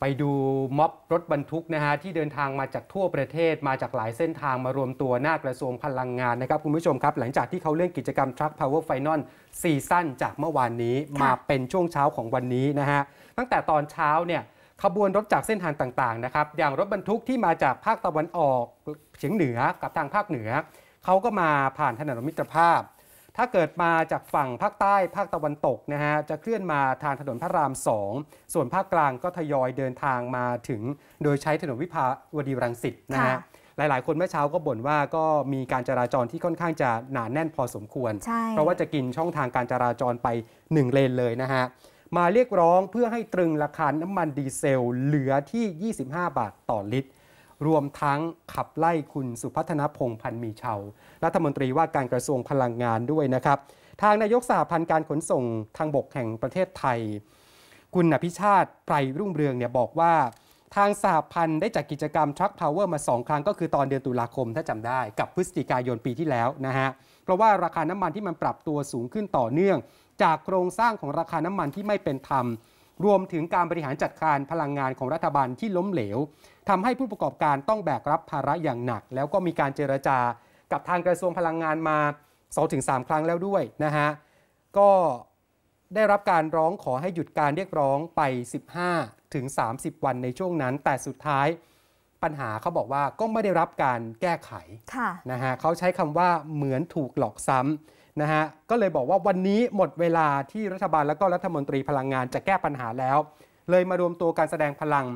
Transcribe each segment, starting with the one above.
ไปดูม็อบรถบรรทุกนะฮะที่เดินทางมาจากทั่วประเทศมาจากหลายเส้นทางมารวมตัวหน้ากระทรวงพลังงานนะครับคุณผู้ชมครับหลังจากที่เขาเลื่อนกิจกรรม Truck Power Final ซีซั่นจากเมื่อวานนี้มาเป็นช่วงเช้าของวันนี้นะฮะตั้งแต่ตอนเช้าเนี่ยขบวนรถจากเส้นทางต่างๆนะครับอย่างรถบรรทุกที่มาจากภาคตะวันออกเฉียงเหนือกับทางภาคเหนือเขาก็มาผ่านถนนมิตรภาพถ้าเกิดมาจากฝั่งภาคใต้ภาคตะวันตกนะฮะจะเคลื่อนมาทางถนนพระรามสองส่วนภาคกลางก็ทยอยเดินทางมาถึงโดยใช้ถนนวิภาวดีรังสิตนะฮะ หลายหลายคนเมื่อเช้าก็บ่นว่าก็มีการจราจรที่ค่อนข้างจะหนาแน่นพอสมควร เพราะว่าจะกินช่องทางการจราจรไป 1 เลนเลยนะฮะ มาเรียกร้องเพื่อให้ตรึงราคาน้ำมันดีเซลเหลือที่ 25 บาทต่อลิตรรวมทั้งขับไล่คุณสุพัฒนพง์พันมีเชาวรัฐมนตรีว่าการกระทรวงพลังงานด้วยนะครับ ทางนายกสหพันธ์การขนส่งทางบกแห่งประเทศไทย คุณอภิชาติไพรรุ่งเรืองเนี่ยบอกว่า ทางสหพันธ์ได้จัดกกิจกรรมทรัคพาวเวอร์มา 2 ครั้งก็คือตอนเดือนตุลาคมถ้าจำได้กับพฤศจิกายนปีที่แล้วนะฮะเพราะว่าราคาน้ำมันที่มันปรับตัวสูงขึ้นต่อเนื่อง จากโครงสร้างของราคาน้ำมันที่ไม่เป็นธรรมรวมถึงการบริหารจัดการพลังงานของรัฐบาลที่ล้มเหลว ทำให้ผู้ประกอบการต้องแบกรับภาระอย่างหนัก แล้วก็มีการเจรจากับทางกระทรวงพลังงานมา 2-3 ครั้งแล้วด้วยนะฮะก็ได้รับการร้องขอให้หยุดการเรียกร้องไป 15ถึง30 วันในช่วงนั้น แต่สุดท้ายปัญหาเขาบอกว่าก็ไม่ได้รับการแก้ไขะนะฮะเขาใช้คำว่าเหมือนถูกหลอกซ้นะฮะก็เลยบอกว่าวันนี้หมดเวลาที่รัฐบาลและก็รัฐมนตรีพลังงานจะแก้ปัญหาแล้ว เลยมารวมตัวการแสดงพลัง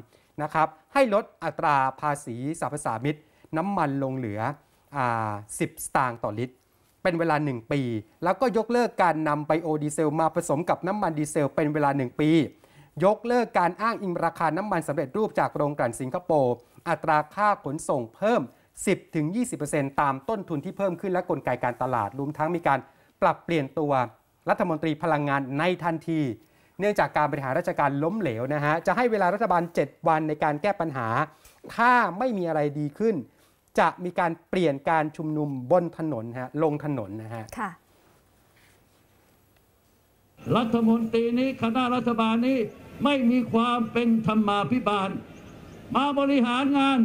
นะครับ ให้ลดอัตราภาษีสรรพสามิตน้ำมันลงเหลืออ10 สตางค์ต่อลิตร เป็นเวลา 1 ปี แล้วก็ยกเลิกการนำไบโอดีเซลมาผสมกับน้ำมันดีเซลเป็นเวลา 1 ปี ยกเลิกการอ้างอิงราคาน้ำมันสำเร็จรูปจากโรงกลั่นสิงคโปร์อัตราค่าขนส่งเพิ่ม10-20%ตามต้นทุนที่เพิ่มขึ้นและกลไกการตลาดรวมทั้งมีการปรับเปลี่ยนตัวรัฐมนตรีพลังงานในทันที เนื่องจากการบริหารราชการล้มเหลวนะฮะจะให้เวลารัฐบาล 7 วันในการแก้ปัญหา ถ้าไม่มีอะไรดีขึ้น จะมีการเปลี่ยนการชุมนุมบนถนนฮะลงถนนนะฮะค่ะรัฐมนตรีนี้คณะรัฐบาลนี้ไม่มีความเป็นธรรมาภิบาล มาบริหารงาน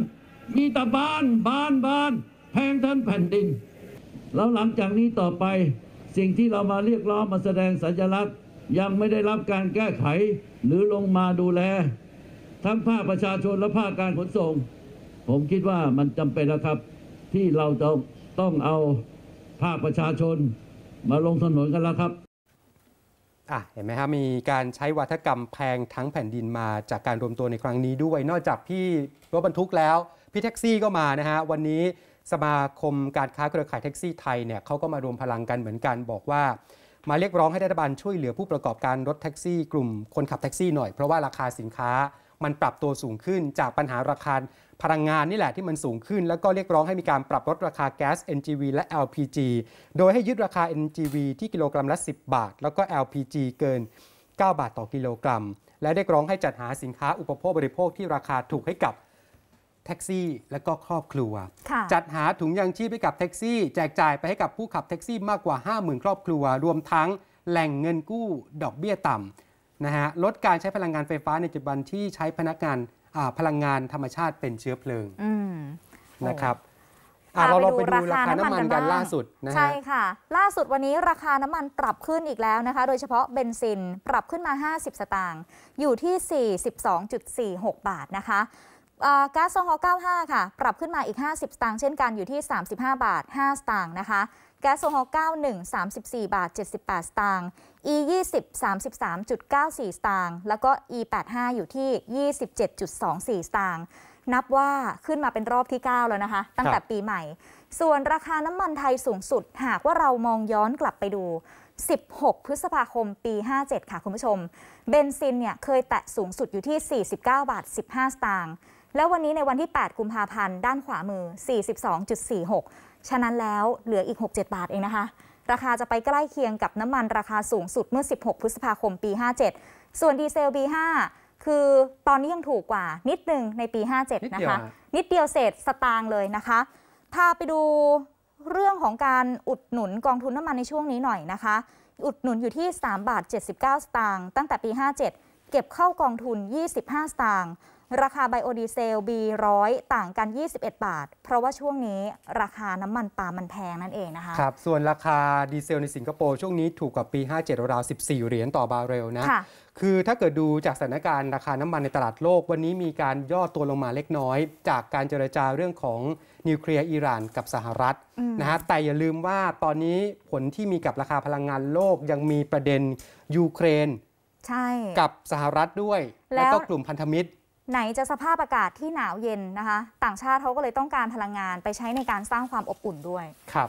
มีแต่บ้านบ้านบ้าน แพงทั้งแผ่นดิน แล้วหลังจากนี้ต่อไปสิ่งที่เรามาเรียกร้องมาแสดงสัญลักษณ์ยังไม่ได้รับการแก้ไข หรือลงมาดูแล ทั้งภาคประชาชนและภาคการขนส่ง ผมคิดว่ามันจำเป็นแล้วครับที่เราจะต้องเอาภาคประชาชนมาลงถนนกันแล้วครับอ่ะเห็นไหมคับมีการใช้วัฒกรรมแพงทั้งแผ่นดินมาจากการรวมตัวในครั้งนี้ด้วยนอกจากพี่รถบรรทุกแล้วพี่แท็กซี่ก็มานะฮะวันนี้สมาคมการค้าเครือข่ายแท็กซี่ไทยเนี่ยเขาก็มารวมพลังกันเหมือนกันบอกว่า มาเรียกร้องให้รัฐบาลช่วยเหลือผู้ประกอบการรถแท็กซี่กลุ่ม คนขับแท็กซี่หน่อย เพราะว่าราคาสินค้ามันปรับตัวสูงขึ้นจากปัญหาราคาพลังงานนี่แหละที่มันสูงขึ้น แล้วก็เรียกร้องให้มีการปรับลดราคาแก๊ส NGV และ LPG โดยให้ยึดราคา NGV ที่กิโลกรัมละ 10 บาท แล้วก็ LPG เกิน 9 บาทต่อกิโลกรัม และเรียกร้องให้จัดหาสินค้าอุปโภคบริโภคที่ราคาถูกให้กับแท็กซี่และก็ครอบครัว จัดหาถุงยางชีพให้กับแท็กซี่ แจกจ่ายไปให้กับผู้ขับแท็กซี่มากกว่า 50,000 ครอบครัว รวมทั้งแหล่งเงินกู้ ดอกเบี้ยต่ำนะฮะลดการใช้พลังงานไฟฟ้าในปัจจุบันที่ใช้พนักงานพลังงานธรรมชาติเป็นเชื้อเพลิงนะครับเราลองไปดูราคาน้ำมันกันล่าสุดนะฮะใช่ค่ะ ล่าสุดวันนี้ราคาน้ำมันปรับขึ้นอีกแล้วนะคะ โดยเฉพาะเบนซินปรับขึ้นมา 50 สตางค์อยู่ที่ 42.46 บาทนะคะก๊าซโซฮอล์95ค่ะ ปรับขึ้นมาอีก 50 สตางค์เช่นกันอยู่ที่ 35 บาท 5 สตางค์นะคะแก๊สโซฮอล์91 34บาท 78 สตางค์ E 20 33.94 สตางค์แล้วก็ E 85อยู่ที่ 27.24 สตางค์นับว่าขึ้นมาเป็นรอบที่ 9 แล้วนะคะ ตั้งแต่ปีใหม่ ส่วนราคาน้ำมันไทยสูงสุดหากว่าเรามองย้อนกลับไปดู 16 พฤษภาคมปี 57 ค่ะ คุณผู้ชม เบนซินเนี่ยเคยแตะสูงสุดอยู่ที่ 49บาท15 สตางค์แล้ววันนี้ในวันที่ 8 กุมภาพันธ์ ด้านขวามือ 42.46 ฉะนั้นแล้วเหลืออีก 67 บาทเองนะคะ ราคาจะไปใกล้เคียงกับน้ำมัน ราคาสูงสุดเมื่อ 16 พฤษภาคมปี 57 ส่วนดีเซล B5 คือตอนนี้ยังถูกกว่านิดหนึ่งในปี 57 นะคะ นิดเดียวเศษสตางค์เลยนะคะพาไปดูเรื่องของการอุดหนุนกองทุนน้ำมันในช่วงนี้หน่อยนะคะ อุดหนุนอยู่ที่ 3 บาท 79 สตางค์ ตั้งแต่ปี 57 เก็บเข้ากองทุน 25 สตางค์ราคาไบโอดีเซล B100 ต่างกัน 21 บาท เพราะว่าช่วงนี้ราคาน้ำมันปาล์มมันแพงนั่นเองนะคะครับ ส่วนราคาดีเซลในสิงคโปร์ ช่วงนี้ถูกกว่าปี 57 ราว14เหรียญต่อบาร์เรลนะะคือถ้าเกิดดูจากสถานการณ์ราคาน้ำมันในตลาดโลก วันนี้มีการย่อตัวลงมาเล็กน้อย จากการเจรจาเรื่องของนิวเคลียร์อิหร่านกับสหรัฐนะฮะแต่อย่าลืมว่าตอนนี้ผลที่มีกับราคาพลังงานโลกยังมีประเด็นยูเครนกับสหรัฐด้วย แล้วก็กลุ่มพันธมิตรไหนจะสภาพอากาศที่หนาวเย็นนะคะ ต่างชาติเขาก็เลยต้องการพลังงานไปใช้ในการสร้างความอบอุ่นด้วย ครับ